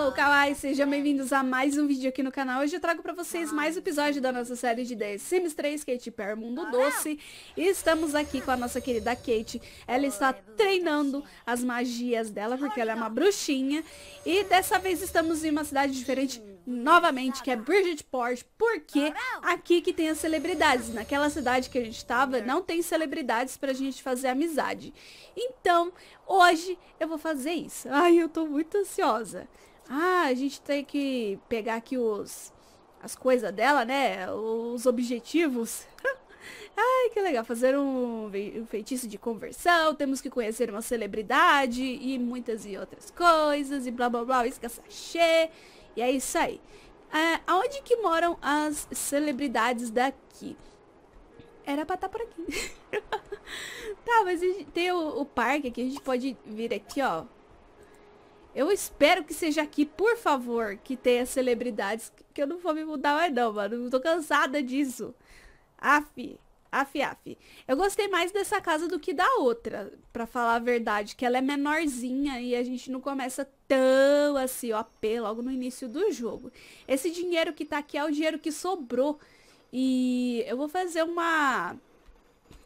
Hello, Kawaii! Sejam bem-vindos a mais um vídeo aqui no canal. Hoje eu trago pra vocês mais um episódio da nossa série de ideias Sims 3, Kate Per Mundo Doce. E estamos aqui com a nossa querida Kate. Ela está treinando as magias dela, porque ela é uma bruxinha. E dessa vez estamos em uma cidade diferente novamente, que é Bridgetport, porque aqui que tem as celebridades. Naquela cidade que a gente estava, não tem celebridades pra gente fazer amizade. Então, hoje eu vou fazer isso. Ai, eu tô muito ansiosa. Ah, a gente tem que pegar aqui os as coisas dela, né? Os objetivos. Ai, que legal. Fazer um, um feitiço de conversão, temos que conhecer uma celebridade e muitas e outras coisas e blá blá blá, Escaçachê. E é isso aí. É, aonde que moram as celebridades daqui? Era pra estar tá por aqui. tá, mas tem o, o parque aqui, a gente pode vir aqui, ó. Eu espero que seja aqui, por favor, que tenha celebridades. Que eu não vou me mudar mais não, mano. Eu tô cansada disso. Aff, aff, aff. Eu gostei mais dessa casa do que da outra, pra falar a verdade. Que ela é menorzinha e a gente não começa tão assim, ó, logo no início do jogo. Esse dinheiro que tá aqui é o dinheiro que sobrou. E eu vou fazer uma...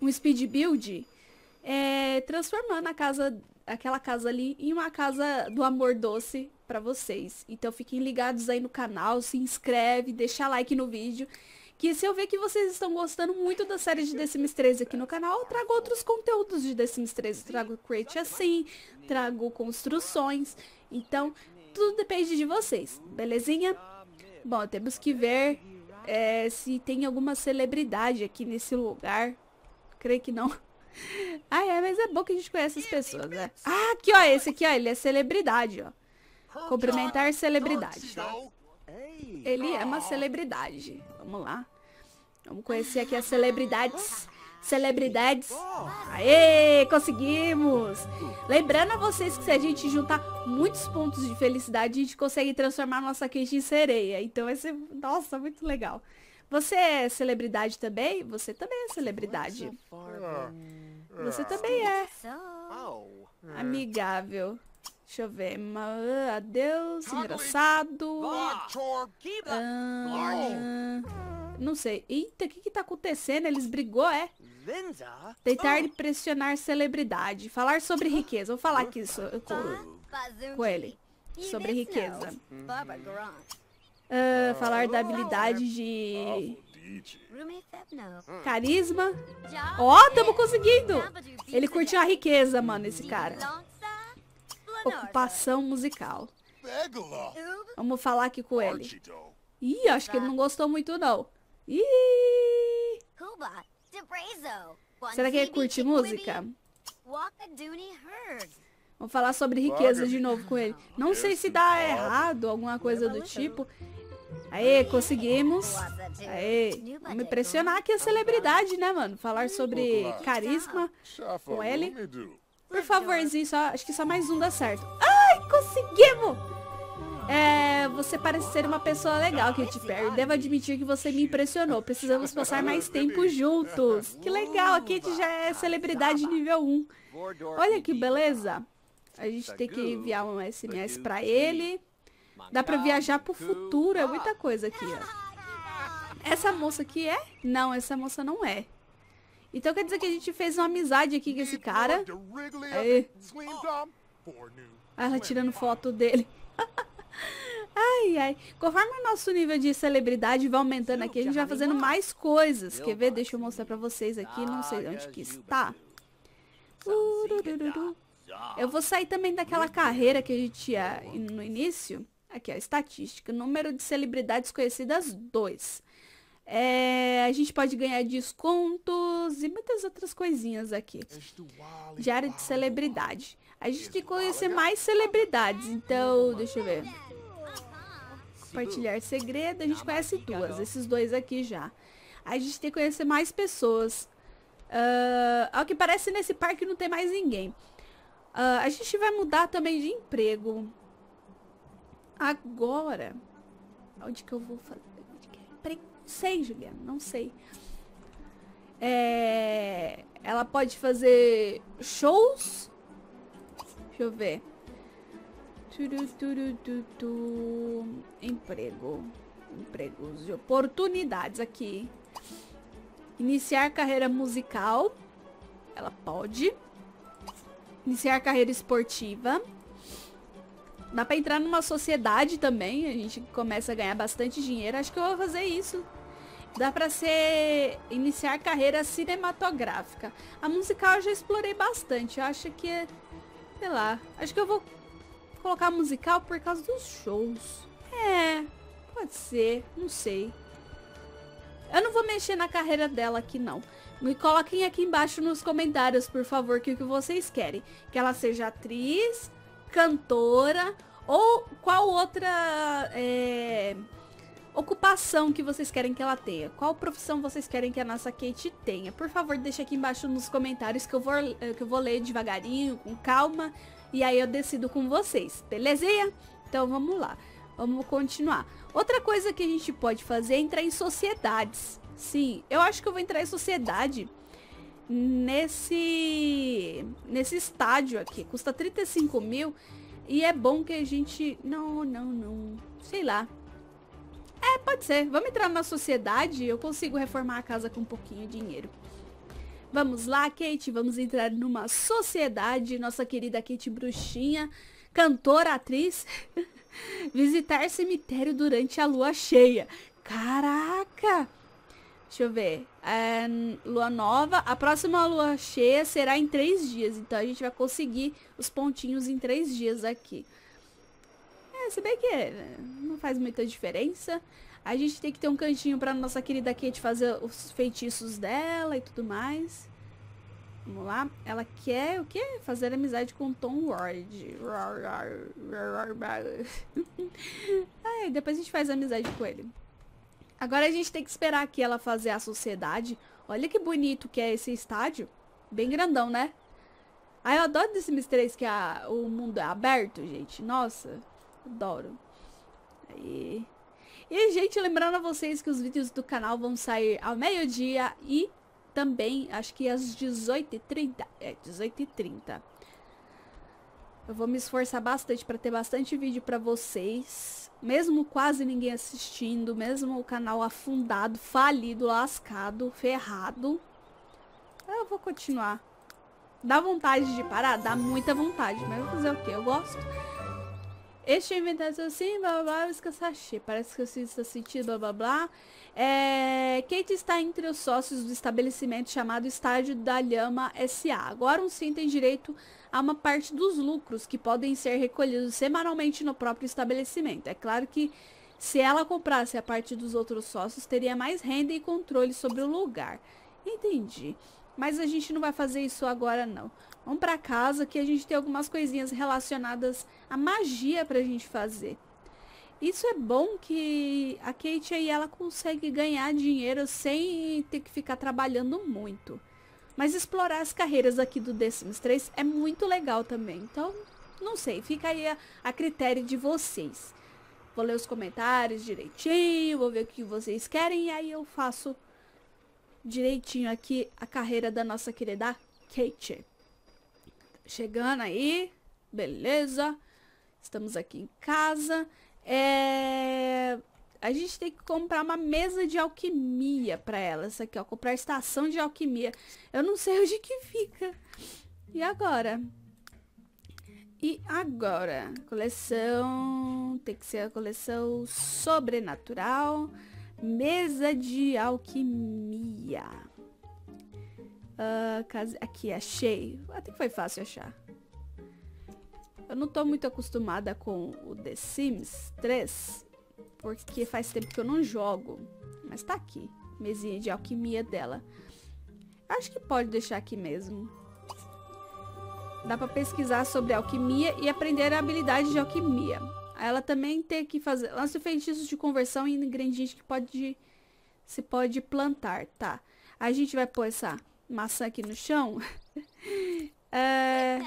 Um speed build... É, transformando a casa aquela casa ali e uma casa do amor doce para vocês. Então fiquem ligados aí no canal, se inscreve, deixa like no vídeo. Que se eu ver que vocês estão gostando muito da série de The Sims 3 aqui no canal, eu trago outros conteúdos de The Sims 3. Eu trago crate assim, trago construções. Então, tudo depende de vocês, belezinha? Bom, temos que ver é, se tem alguma celebridade aqui nesse lugar. Creio que não. Ah, é, mas é bom que a gente conhece as pessoas, né? Ah, aqui, ó, esse aqui, ó, ele é celebridade, ó. Cumprimentar celebridade. Ele é uma celebridade. Vamos lá. Vamos conhecer aqui as celebridades. Celebridades. Aê, conseguimos! Lembrando a vocês que se a gente juntar muitos pontos de felicidade, a gente consegue transformar nossa queixa em sereia. Então vai ser, é, nossa, muito legal. Você é celebridade também? Você também é celebridade. Ah. Você ah. também é. Amigável. Deixa eu ver. Ah, Adeus, engraçado. Ah, não sei. Eita, o que que tá acontecendo? Eles brigou, é? Tentar impressionar celebridade. Falar sobre riqueza. Vou falar aqui so com, com ele. Sobre riqueza. Uh, falar da habilidade de. Carisma. Ó, oh, tamo é. conseguindo! Ele curtiu a riqueza, mano, esse cara. Ocupação musical. Vamos falar aqui com ele. Então. Ih, acho que ele não gostou muito, não. Ih! Será que ele curte música? Vamos falar sobre riqueza de novo com ele. Não sei se dá errado, alguma coisa do tipo. Aê, conseguimos. Aê. Vamos impressionar aqui a celebridade, né, mano? Falar sobre carisma com ele. Por favorzinho, só, acho que só mais um dá certo. Ai, conseguimos! É, você parece ser uma pessoa legal, Katy Perry. Devo admitir que você me impressionou. Precisamos passar mais tempo juntos. Que legal, a Katy já é celebridade nível 1. Olha que beleza. A gente tem que enviar um SMS pra ele. Dá pra viajar pro futuro, é muita coisa aqui, ó. Essa moça aqui é? Não, essa moça não é. Então quer dizer que a gente fez uma amizade aqui com esse cara. Aí. Ela tirando foto dele. Ai, ai. Conforme o nosso nível de celebridade vai aumentando aqui, a gente vai fazendo mais coisas. Quer ver? Deixa eu mostrar pra vocês aqui. Não sei onde que está. Eu vou sair também daquela carreira que a gente tinha no início. Aqui, a estatística. Número de celebridades conhecidas, 2. É, a gente pode ganhar descontos e muitas outras coisinhas aqui. Diário de celebridade. A gente tem que conhecer mais celebridades. Então, deixa eu ver. Compartilhar segredo. A gente tá conhece duas. Esses dois aqui já. A gente tem que conhecer mais pessoas. Uh, ao que parece, nesse parque não tem mais ninguém. Uh, a gente vai mudar também de emprego. Agora, onde que eu vou fazer? É? Peraí, sei, Juliana, não sei. É, ela pode fazer shows? Deixa eu ver. Turu, turu, Emprego. Empregos e oportunidades aqui. Iniciar carreira musical. Ela pode. Iniciar carreira esportiva. Dá pra entrar numa sociedade também, a gente começa a ganhar bastante dinheiro. Acho que eu vou fazer isso. Dá pra ser... iniciar carreira cinematográfica. A musical eu já explorei bastante. Eu acho que... É... Sei lá. Acho que eu vou colocar musical por causa dos shows. É, pode ser, não sei. Eu não vou mexer na carreira dela aqui, não. Me coloquem aqui embaixo nos comentários, por favor, que o que vocês querem. Que ela seja atriz, cantora ou qual outra é, ocupação que vocês querem que ela tenha? Qual profissão vocês querem que a nossa Kate tenha? Por favor, deixa aqui embaixo nos comentários que eu vou, eh, que eu vou ler devagarinho, com calma, e aí eu decido com vocês, belezinha? Então vamos lá, vamos continuar. Outra coisa que a gente pode fazer é entrar em sociedades. Sim, eu acho que eu vou entrar em sociedade nesse, nesse estádio aqui. Custa 35 mil e é bom que a gente... Não, não, não. Sei lá. É, pode ser. Vamos entrar numa sociedade eu consigo reformar a casa com um pouquinho de dinheiro. Vamos lá, Kate. Vamos entrar numa sociedade. Nossa querida Kate Bruxinha, cantora, atriz. Visitar cemitério durante a lua cheia. Caraca! Deixa eu ver. É, lua nova. A próxima lua cheia será em três dias. Então a gente vai conseguir os pontinhos em três dias aqui. É, se bem que né, não faz muita diferença. A gente tem que ter um cantinho pra nossa querida Kate fazer os feitiços dela e tudo mais. Vamos lá. Ela quer o quê? Fazer amizade com Tom Ward. Ai, depois a gente faz amizade com ele. Agora a gente tem que esperar aqui ela fazer a sociedade. Olha que bonito que é esse estádio. Bem grandão, né? Ah, eu adoro desse Sims 3 que a, o mundo é aberto, gente. Nossa, adoro. Aí... E, gente, lembrando a vocês que os vídeos do canal vão sair ao meio-dia e também, acho que às 18h30. É, 18h30. Eu vou me esforçar bastante para ter bastante vídeo para vocês mesmo quase ninguém assistindo, mesmo o canal afundado, falido, lascado, ferrado, eu vou continuar. Dá vontade de parar? Dá muita vontade, mas eu vou fazer o que? Eu gosto. Este inventário é assim, blá blá blá, escassachê. Parece que eu sinto sentido, blá blá blá. É... Kate está entre os sócios do estabelecimento chamado Estádio da Lhama S.A. Agora um sim tem direito há uma parte dos lucros que podem ser recolhidos semanalmente no próprio estabelecimento. É claro que se ela comprasse a parte dos outros sócios, teria mais renda e controle sobre o lugar. Entendi. Mas a gente não vai fazer isso agora, não. Vamos para casa que a gente tem algumas coisinhas relacionadas à magia para a gente fazer. Isso é bom que a Kate aí ela consegue ganhar dinheiro sem ter que ficar trabalhando muito. Mas explorar as carreiras aqui do The Sims 3 é muito legal também. Então, não sei, fica aí a, a critério de vocês. Vou ler os comentários direitinho, vou ver o que vocês querem e aí eu faço direitinho aqui a carreira da nossa querida Kate. Chegando aí, beleza? Estamos aqui em casa. É... A gente tem que comprar uma mesa de alquimia para ela. Essa aqui, ó. Comprar a estação de alquimia. Eu não sei onde que fica. E agora? E agora? Coleção... Tem que ser a coleção sobrenatural. Mesa de alquimia. Uh, ah, case... Aqui, achei. Até que foi fácil achar. Eu não tô muito acostumada com o The Sims 3 porque faz tempo que eu não jogo. Mas tá aqui, mesinha de alquimia dela. Acho que pode deixar aqui mesmo. Dá pra pesquisar sobre alquimia e aprender a habilidade de alquimia. Ela também tem que fazer... Lance feitiços de conversão em ingrediente que pode... Se pode plantar, tá. A gente vai pôr essa maçã aqui no chão. é,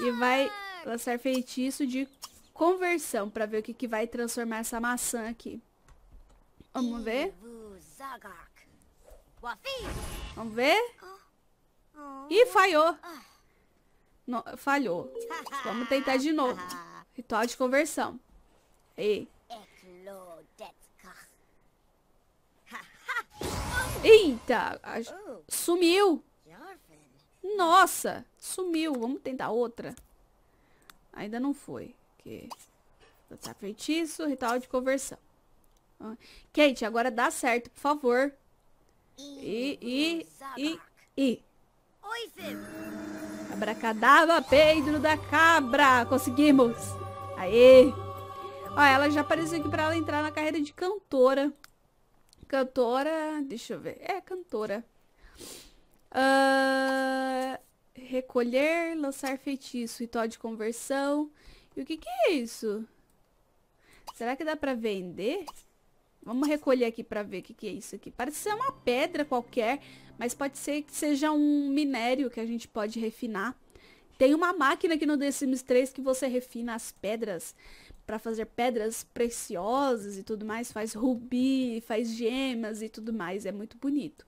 e vai lançar feitiço de conversão para ver o que, que vai transformar essa maçã aqui. Vamos ver? Vamos ver? Ih, falhou. falhou. Vamos tentar de novo. Ritual de conversão. Aí. Eita! Sumiu! Nossa! Sumiu. Vamos tentar outra. Ainda não foi. Porque feitiço, ritual de conversão. Kate, agora dá certo, por favor. E, e, e, e. Oi, Fib. Abracadabra, Pedro da cabra. Conseguimos. Aê. Ó, ela já apareceu aqui pra ela entrar na carreira de cantora. Cantora, deixa eu ver. É, cantora. Uh, recolher, lançar feitiço, ritual de conversão, e o que, que é isso? Será que dá pra vender? Vamos recolher aqui pra ver o que, que é isso aqui. Parece ser uma pedra qualquer, mas pode ser que seja um minério que a gente pode refinar. Tem uma máquina aqui no The Sims 3 que você refina as pedras para fazer pedras preciosas e tudo mais. Faz rubi, faz gemas e tudo mais. É muito bonito.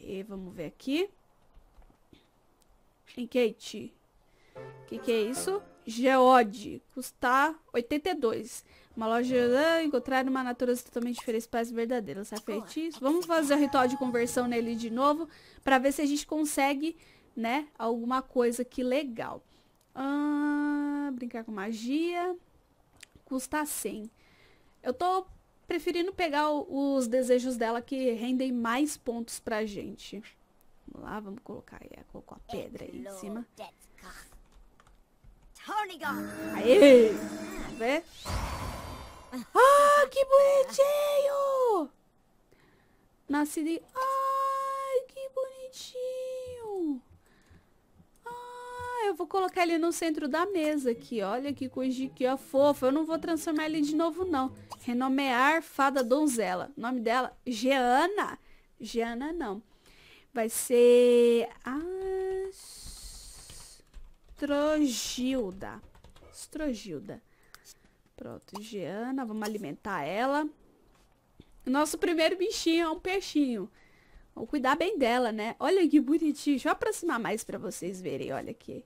Aí, vamos ver aqui. enquete o que, que é isso? Geode. Custar 82. Uma loja encontrar uma natureza totalmente diferente para as verdadeiras. É feitiço. Tá vamos fazer o ritual de conversão nele de novo. para ver se a gente consegue, né? Alguma coisa que legal. Ah, brincar com magia. Custa 100. Eu tô preferindo pegar os desejos dela que rendem mais pontos pra gente. Vamos lá, vamos colocar. colocou a pedra aí em cima. Aê! Vê? Ah, que bonitinho! Nascido. Ai, que bonitinho! Ah, eu vou colocar ele no centro da mesa aqui. Olha que coisinha é fofa. Eu não vou transformar ele de novo, não. Renomear Fada Donzela. O nome dela? Geana. Geana não. Vai ser... As... Ah, Estrogilda. Estrogilda. Pronto, Geana. Vamos alimentar ela. Nosso primeiro bichinho é um peixinho. Vou cuidar bem dela, né? Olha que bonitinho. Deixa eu aproximar mais para vocês verem. Olha aqui.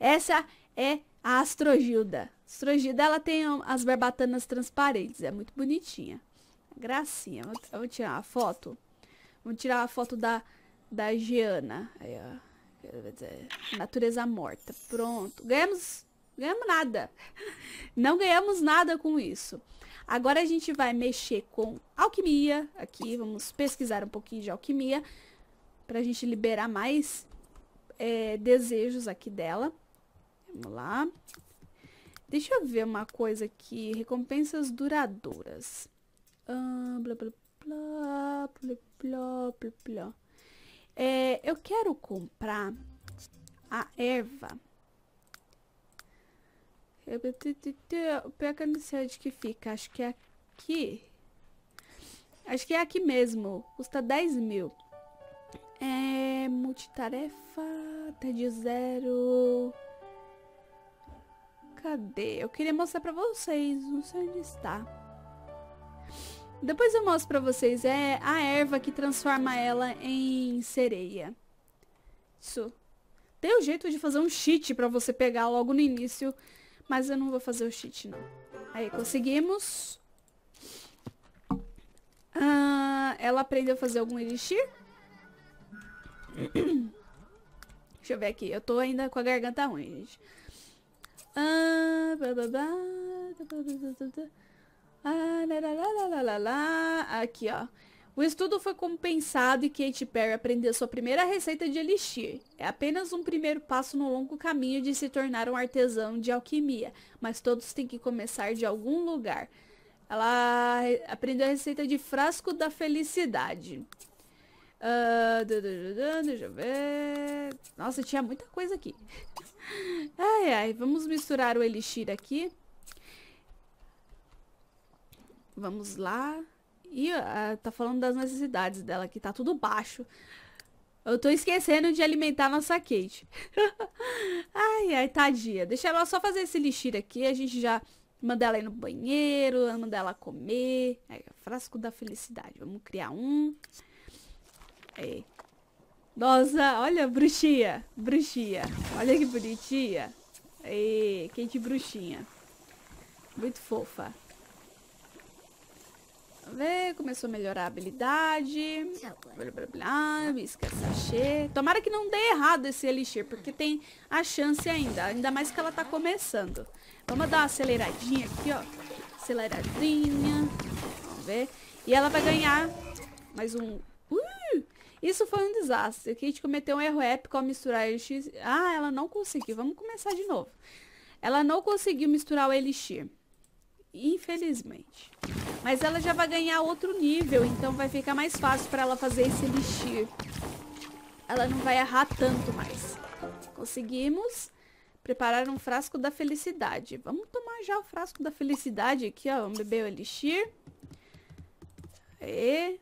Essa é a Astrogilda. Astrogilda, ela tem as barbatanas transparentes. É muito bonitinha. Gracinha. Vou, tirar uma foto. Vamos tirar a foto da, da Giana. Aí, ó. Natureza morta. Pronto. Ganhamos, ganhamos nada. Não ganhamos nada com isso. Agora a gente vai mexer com alquimia. Aqui, vamos pesquisar um pouquinho de alquimia. Pra gente liberar mais é, desejos aqui dela. Vamos lá. Deixa eu ver uma coisa aqui. Recompensas duradouras. Ah, blá, blá, blá, blá, blá, blá, blá. É, eu quero comprar a erva. Pior que eu não sei onde que fica. Acho que é aqui. Acho que é aqui mesmo. Custa 10 mil. É multitarefa. Até tá de zero. Cadê? Eu queria mostrar pra vocês. Não sei onde está. Depois eu mostro pra vocês. É a erva que transforma ela em sereia. Isso. Tem o um jeito de fazer um cheat pra você pegar logo no início. Mas eu não vou fazer o cheat, não. Aí, conseguimos. Ah, ela aprendeu a fazer algum elixir? Deixa eu ver aqui. Eu tô ainda com a garganta ruim, gente. Ah, blá, blá, blá, blá, blá, blá, blá, blá. Ah, Aqui, ó. O estudo foi compensado e Kate Perry aprendeu sua primeira receita de elixir. É apenas um primeiro passo no longo caminho de se tornar um artesão de alquimia, mas todos têm que começar de algum lugar. Ela aprendeu a receita de frasco da felicidade. Uh, deixa eu ver. Nossa, tinha muita coisa aqui. Ai, ai, vamos misturar o elixir aqui. Vamos lá. E uh, tá falando das necessidades dela, que tá tudo baixo. Eu tô esquecendo de alimentar nossa Kate. ai, ai, tadinha. Deixa ela só fazer esse lixir aqui. A gente já manda ela ir no banheiro, manda ela comer. É, frasco da felicidade. Vamos criar um. Aí. É. Nossa, olha, bruxinha. Bruxinha. Olha que bonitinha. Ei, Kate bruxinha. Muito fofa ver, começou a melhorar a habilidade. Tá blá, blá, blá, Tomara que não dê errado esse elixir, porque tem a chance ainda. Ainda mais que ela tá começando. Vamos dar uma aceleradinha aqui, ó. Aceleradinha. Vamos ver. E ela vai ganhar mais um... Uh! Isso foi um desastre. A gente cometeu um erro épico ao misturar elixir. Ah, ela não conseguiu. Vamos começar de novo. Ela não conseguiu misturar o elixir. Infelizmente. Mas ela já vai ganhar outro nível, então vai ficar mais fácil para ela fazer esse elixir. Ela não vai errar tanto mais. Conseguimos preparar um frasco da felicidade. Vamos tomar já o frasco da felicidade aqui, ó. Vamos beber o elixir. Aê.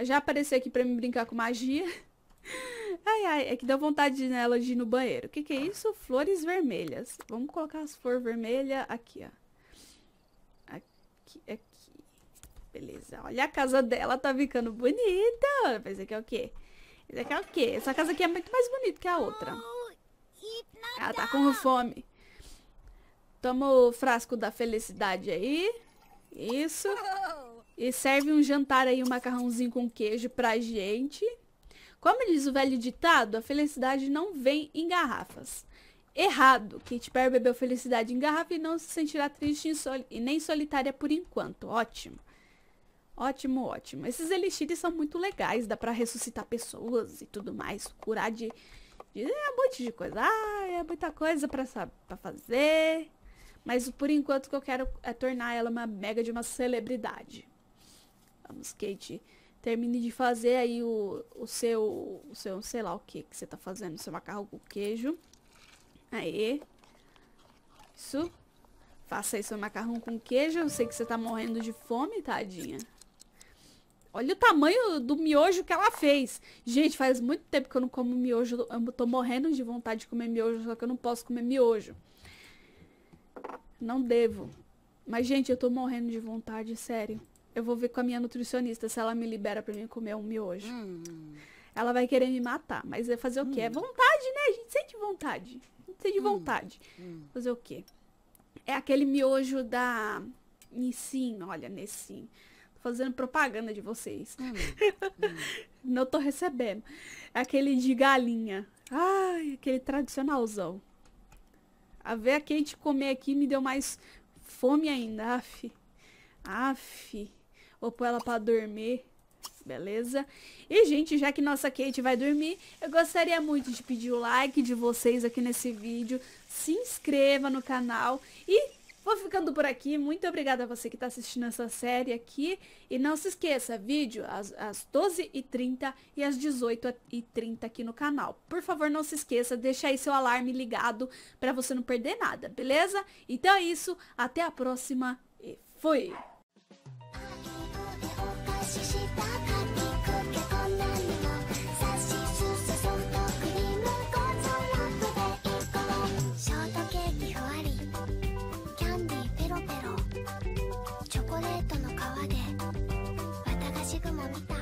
Já apareceu aqui pra me brincar com magia. Ai, ai, é que deu vontade nela de ir no banheiro. O que, que é isso? Flores vermelhas. Vamos colocar as flores vermelhas aqui, ó aqui, aqui. Beleza. Olha, a casa dela tá ficando bonita. Mas aqui é o quê? Esse aqui é o quê? Essa casa aqui é muito mais bonita que a outra. Ela tá com fome. Toma o frasco da felicidade aí. Isso. E serve um jantar aí, um macarrãozinho com queijo pra gente. Como diz o velho ditado, a felicidade não vem em garrafas errado. Kate Perry bebeu felicidade em garrafa e não se sentirá triste e nem solitária por enquanto. Ótimo. Ótimo, ótimo. Esses elixires são muito legais, dá para ressuscitar pessoas e tudo mais, curar de, de é um monte de coisa. Ah, é muita coisa para para fazer. Mas por enquanto o que eu quero é tornar ela uma mega de uma celebridade. Vamos, Kate, termine de fazer aí o, o seu, o seu, sei lá o que que você tá fazendo, seu macarrão com queijo. Aê. Isso. Faça aí seu macarrão com queijo. Eu sei que você tá morrendo de fome, tadinha. Olha o tamanho do miojo que ela fez. Gente, faz muito tempo que eu não como miojo. Eu tô morrendo de vontade de comer miojo, só que eu não posso comer miojo. Não devo. Mas, gente, eu tô morrendo de vontade, sério. Eu vou ver com a minha nutricionista se ela me libera pra mim comer um miojo. Hum. Ela vai querer me matar, mas é fazer o quê? É hum. vontade, né? A gente sente vontade de hum, vontade. Hum. Fazer o quê? É aquele miojo da Nissin, olha, Nissin. Tô fazendo propaganda de vocês. Hum. Hum. Não tô recebendo. É aquele de galinha. Ai, aquele tradicionalzão. A ver a quente comer aqui me deu mais fome ainda. Af. Af. Ou pôr ela pra dormir beleza? E, gente, já que nossa Kate vai dormir, eu gostaria muito de pedir o like de vocês aqui nesse vídeo, se inscreva no canal e Vou ficando por aqui, muito obrigada a você que está assistindo essa série aqui. E não se esqueça, vídeo às, às 12h30 e às 18h30 aqui no canal. Por favor, não se esqueça, deixa aí seu alarme ligado para você não perder nada, beleza? Então é isso, até a próxima e fui! Bye.